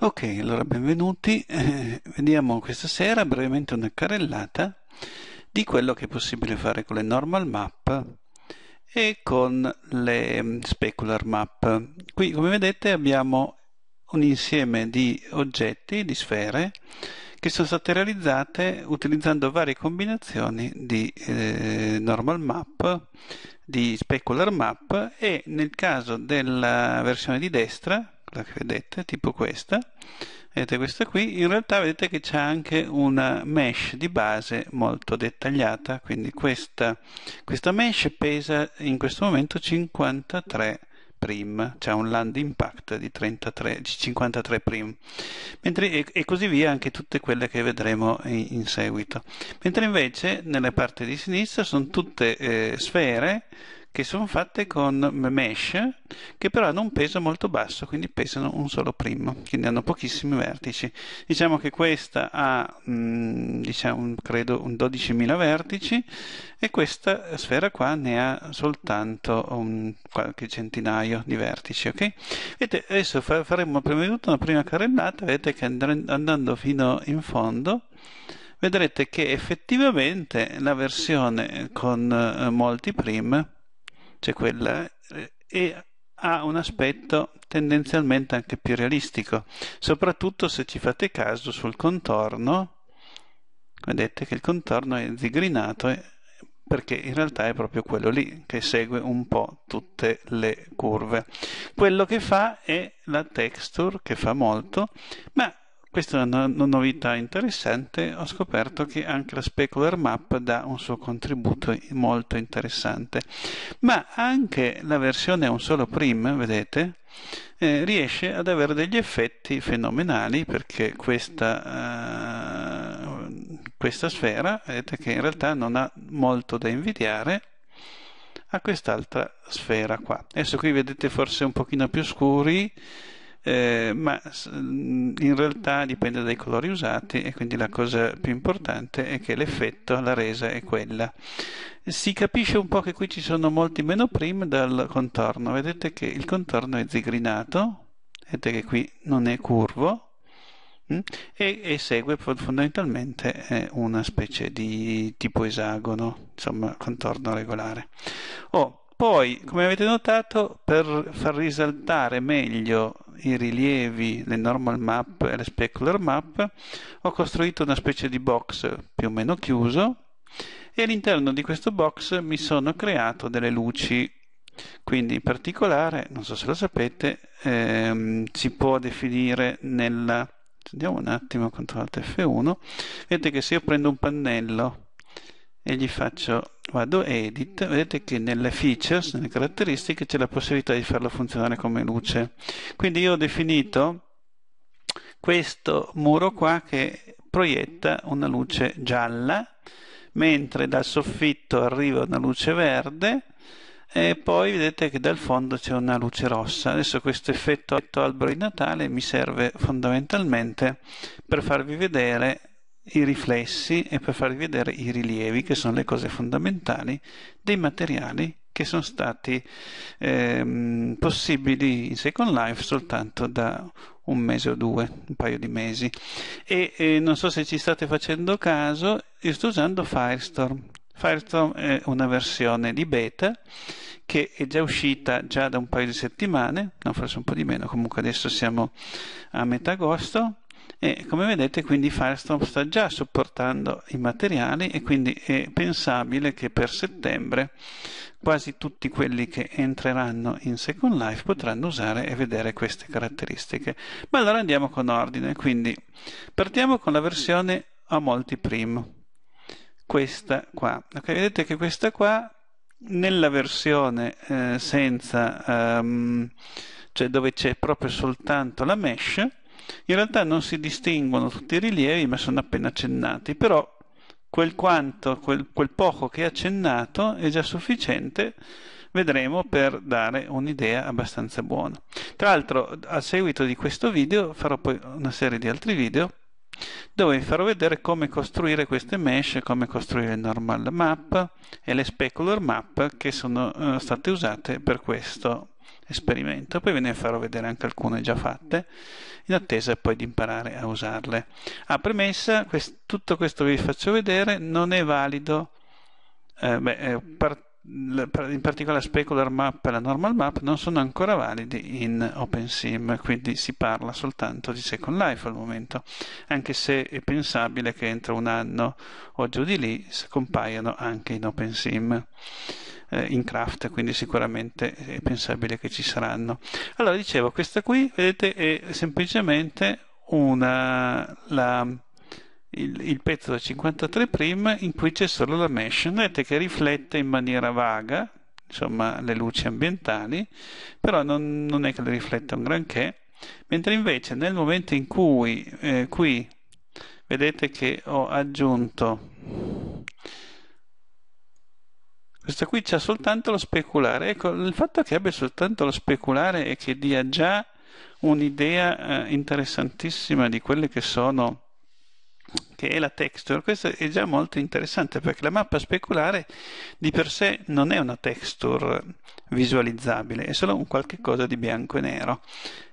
Ok, allora benvenuti, eh, vediamo questa sera brevemente una carrellata di quello che è possibile fare con le normal map e con le mm, specular map. Qui come vedete abbiamo un insieme di oggetti, di sfere, che sono state realizzate utilizzando varie combinazioni di eh, normal map, di specular map e nel caso della versione di destra questa che vedete, tipo questa, vedete questa qui, in realtà vedete che c'è anche una mesh di base molto dettagliata, quindi questa, questa mesh pesa in questo momento 53 prim, c'è un land impact di, 33, 53 prim, Mentre, e, e, così via anche tutte quelle che vedremo in, in, seguito. Mentre invece nelle parti di sinistra sono tutte eh, sfere che sono fatte con mesh che però hanno un peso molto basso, quindi pesano un solo primo, quindi hanno pochissimi vertici. Diciamo che questa ha, mh, mm, diciamo, credo, 12.000 vertici e questa sfera qua ne ha soltanto un, qualche centinaio di vertici, ok? Vedete, adesso fa faremo prima di tutto una prima carrellata, vedete che andando fino in fondo vedrete che effettivamente la versione con eh, molti prim c'è quella eh, e ha un aspetto tendenzialmente anche più realistico, soprattutto se ci fate caso sul contorno, vedete che il contorno è zigrinato eh, perché in realtà è proprio quello lì che segue un po' tutte le curve. Quello che fa è la texture, che fa molto, ma questa è una novità interessante, ho scoperto che anche la Specular Map dà un suo contributo molto interessante, ma anche la versione a un solo prim, vedete, eh, riesce ad avere degli effetti fenomenali perché questa, eh, questa sfera, vedete che in realtà non ha molto da invidiare, a quest'altra sfera qua. Adesso qui vedete forse un pochino più scuri, eh, ma in realtà dipende dai colori usati e quindi la cosa più importante è che l'effetto, la resa è quella. Si capisce un po' che qui ci sono molti meno prim dal contorno, vedete che il contorno è zigrinato, vedete che qui non è curvo, mm, e, e, segue fondamentalmente eh, una specie di tipo esagono, insomma contorno regolare. Oh, poi, come avete notato, per far risaltare meglio i rilievi, le normal map e le specular map, ho costruito una specie di box più o meno chiuso e all'interno di questo box mi sono creato delle luci. Quindi in particolare, non so se lo sapete, ehm, si può definire nella... Andiamo un attimo, CTRL F1. Vedete che se io prendo un pannello e gli faccio, vado edit, vedete che nelle features, nelle caratteristiche c'è la possibilità di farla funzionare come luce. Quindi io ho definito questo muro qua che proietta una luce gialla, mentre dal soffitto arriva una luce verde e poi vedete che dal fondo c'è una luce rossa. Adesso questo effetto albero di Natale mi serve fondamentalmente per farvi vedere i riflessi e per farvi vedere i rilievi, che sono le cose fondamentali, dei materiali che sono stati ehm, possibili in Second Life soltanto da un mese o due, un paio di mesi. E eh, non so se ci state facendo caso, io sto usando Firestorm. Firestorm è una versione di beta che è già uscita già da un paio di settimane, no, forse un po' di meno, comunque adesso siamo a metà agosto e come vedete quindi Firestorm sta già supportando i materiali e quindi è pensabile che per settembre quasi tutti quelli che entreranno in Second Life potranno usare e vedere queste caratteristiche ma allora andiamo con ordine quindi partiamo con la versione a molti primo questa qua okay, vedete che questa qua nella versione eh, senza um, cioè dove c'è proprio soltanto la mesh in realtà non si distinguono tutti i rilievi, ma sono appena accennati, però quel quanto, quel, quel poco che è accennato è già sufficiente vedremo per dare un'idea abbastanza buona. Tra l'altro a seguito di questo video farò poi una serie di altri video dove vi farò vedere come costruire queste mesh, come costruire normal map e le specular map che sono eh, state usate per questo esperimento, poi ve ne farò vedere anche alcune già fatte, in attesa poi di imparare a usarle. A ah, premessa, quest tutto questo vi faccio vedere non è valido, eh, beh, par in particolare Specular Map e la Normal Map non sono ancora validi in OpenSim, quindi si parla soltanto di Second Life al momento, anche se è pensabile che entro un anno o giù di lì compaiano anche in OpenSim eh, in craft, quindi sicuramente è pensabile che ci saranno. Allora, dicevo, questa qui, vedete, è semplicemente una, la, il, il, pezzo da 53 prime in cui c'è solo la mesh, vedete che riflette in maniera vaga, insomma, le luci ambientali, però non, non è che le riflette un granché, mentre invece nel momento in cui eh, qui vedete che ho aggiunto Questa qui c'ha soltanto lo speculare. Ecco, il fatto che abbia soltanto lo speculare e che dia già un'idea eh, interessantissima di quelle che sono che è la texture, questo è già molto interessante perché la mappa speculare di per sé non è una texture visualizzabile, è solo un qualche cosa di bianco e nero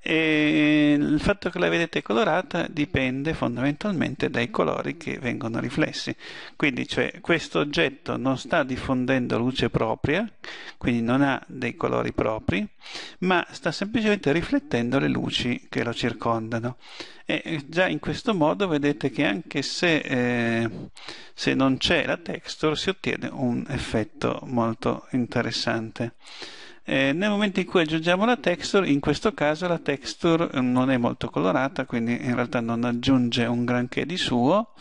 e il fatto che la vedete colorata dipende fondamentalmente dai colori che vengono riflessi quindi cioè, questo oggetto non sta diffondendo luce propria quindi non ha dei colori propri ma sta semplicemente riflettendo le luci che lo circondano e già in questo modo vedete che anche se, eh, se non c'è la texture si ottiene un effetto molto interessante eh, nel momento in cui aggiungiamo la texture, in questo caso la texture non è molto colorata, quindi in realtà non aggiunge un granché di suo,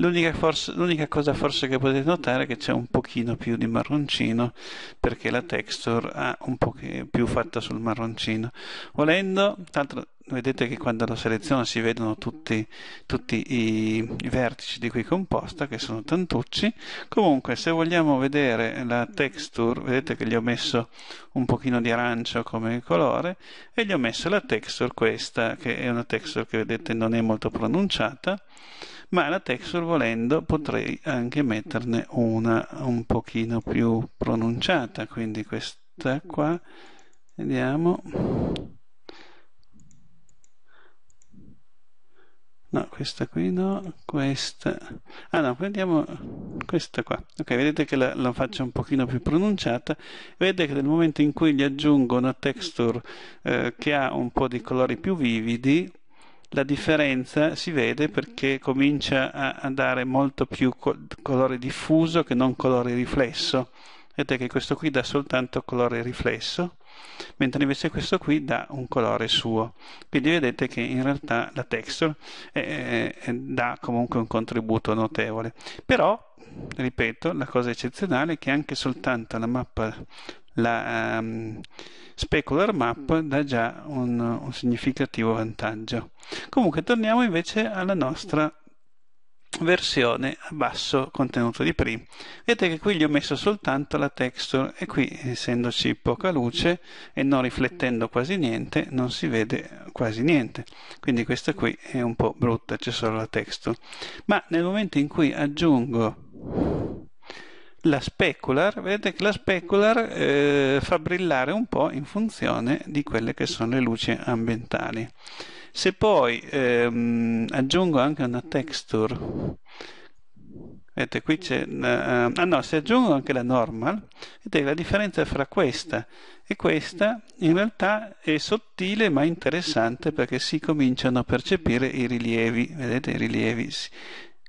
L'unica, forse, l'unica, cosa forse che potete notare è che c'è un pochino più di marroncino perché la texture ha un po' più fatta sul marroncino. Volendo, tanto vedete che quando lo seleziono si vedono tutti, tutti i, i vertici di cui composta che sono tantucci. Comunque se vogliamo vedere la texture, vedete che gli ho messo un pochino di arancio come colore e gli ho messo la texture questa che è una texture che vedete non è molto pronunciata ma la texture volendo potrei anche metterne una un pochino più pronunciata quindi questa qua vediamo no questa qui no questa ah no prendiamo questa qua ok vedete che la, la faccio un pochino più pronunciata vedete che nel momento in cui gli aggiungo una texture eh, che ha un po' di colori più vividi la differenza si vede perché comincia a, dare molto più colore diffuso che non colore riflesso vedete che questo qui dà soltanto colore riflesso mentre invece questo qui dà un colore suo quindi vedete che in realtà la texture è, è, dà comunque un contributo notevole però ripeto la cosa eccezionale è che anche soltanto la mappa la, um, Specular Map mm. dà già un, un significativo vantaggio. Comunque torniamo invece alla nostra versione a basso contenuto di prima vedete che qui gli ho messo soltanto la texture e qui essendoci poca luce e non riflettendo quasi niente non si vede quasi niente quindi questa qui è un po' brutta c'è solo la texture ma nel momento in cui aggiungo la specular, vedete che la specular eh, fa brillare un po' in funzione di quelle che sono le luci ambientali. Se poi ehm, aggiungo anche una texture, vedete qui c'è, eh, ah no, se aggiungo anche la normal, vedete la differenza fra questa e questa in realtà è sottile ma interessante perché si cominciano a percepire i rilievi, vedete i rilievi si,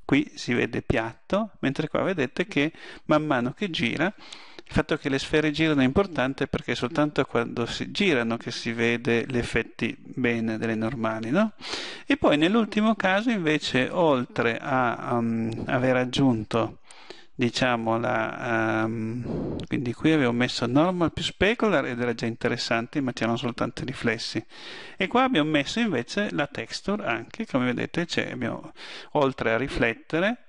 qui si vede piatto, mentre qua vedete che man mano che gira, il fatto che le sfere girano è importante perché è soltanto quando si girano che si vede gli effetti bene delle normali, no? E poi nell'ultimo caso invece, oltre a um, aver aggiunto diciamo la, um, quindi qui avevo messo normal più specular ed era già interessante ma c'erano soltanto i riflessi e qua abbiamo messo invece la texture anche come vedete cioè abbiamo, oltre a riflettere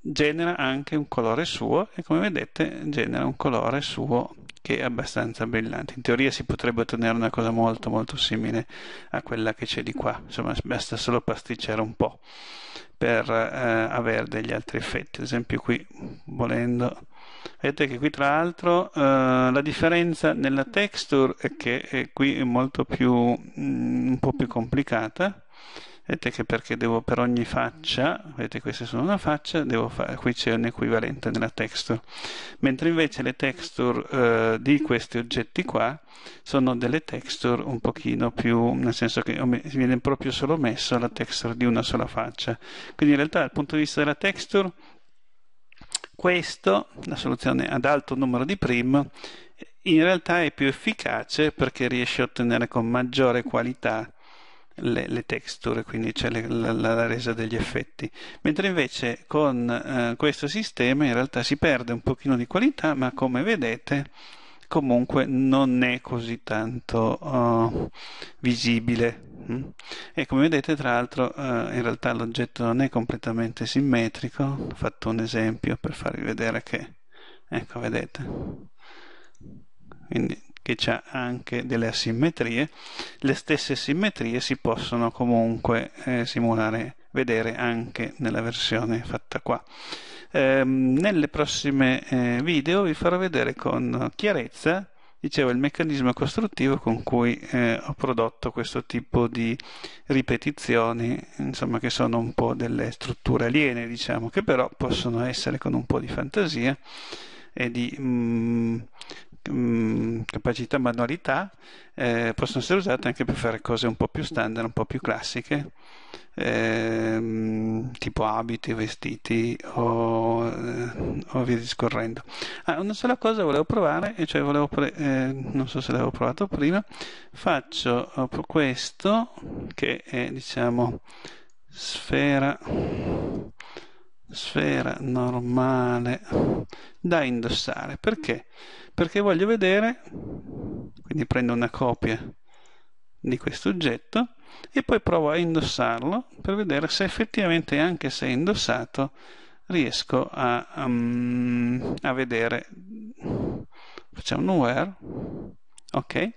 genera anche un colore suo e come vedete genera un colore suo che è abbastanza brillante in teoria si potrebbe ottenere una cosa molto molto simile a quella che c'è di qua insomma basta solo pasticciare un po' per eh, avere degli altri effetti ad esempio qui volendo vedete che qui tra l'altro eh, la differenza nella texture è che è qui è molto più mh, mm, un po' più complicata vedete che perché devo per ogni faccia, vedete queste sono una faccia, fare, qui c'è un equivalente nella texture, mentre invece le texture eh, di questi oggetti qua sono delle texture un pochino più, nel senso che viene proprio solo messo la texture di una sola faccia, quindi in realtà dal punto di vista della texture questo, la soluzione ad alto numero di prim, in realtà è più efficace perché riesce a ottenere con maggiore qualità le, le texture, quindi c'è le, la, la, resa degli effetti, mentre invece con eh, questo sistema in realtà si perde un pochino di qualità, ma come vedete comunque non è così tanto oh, visibile. Mm? E come vedete, tra l'altro, eh, in realtà l'oggetto non è completamente simmetrico. Ho fatto un esempio per farvi vedere che, ecco, vedete. Quindi che ha anche delle asimmetrie, le stesse simmetrie si possono comunque eh, simulare, vedere anche nella versione fatta qua. Eh, nelle prossime eh, video vi farò vedere con chiarezza dicevo, il meccanismo costruttivo con cui eh, ho prodotto questo tipo di ripetizioni, insomma, che sono un po' delle strutture aliene, diciamo, che però possono essere con un po' di fantasia e di mh, mm, Mm, capacità, manualità, eh, possono essere usate anche per fare cose un po' più standard, un po' più classiche, eh, tipo abiti, vestiti o, eh, o, via discorrendo. Ah, una sola cosa volevo provare, cioè volevo pre- eh, non so se l'avevo provato prima, faccio eh, questo che è diciamo sfera sfera normale da indossare perché? perché voglio vedere quindi prendo una copia di questo oggetto e poi provo a indossarlo per vedere se effettivamente anche se indossato riesco a, um, a vedere facciamo un where ok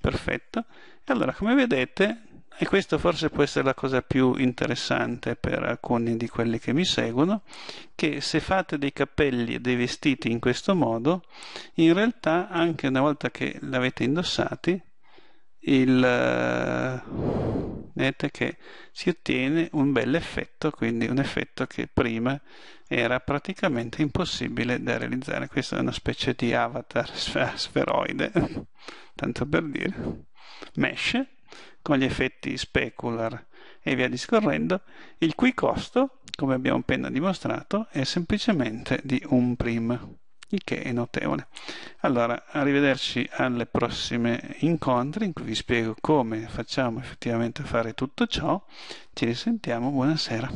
perfetto e allora come vedete e questo forse può essere la cosa più interessante per alcuni di quelli che mi seguono, che se fate dei cappelli e dei vestiti in questo modo, in realtà anche una volta che l'avete indossati, il, eh, vedete che si ottiene un bel effetto, quindi un effetto che prima era praticamente impossibile da realizzare. Questo è una specie di avatar sferoide, tanto per dire. Mesh con gli effetti specular e via discorrendo, il cui costo, come abbiamo appena dimostrato, è semplicemente di un prim, il che è notevole. Allora, arrivederci alle prossime incontri in cui vi spiego come facciamo effettivamente a fare tutto ciò. Ci risentiamo, buonasera.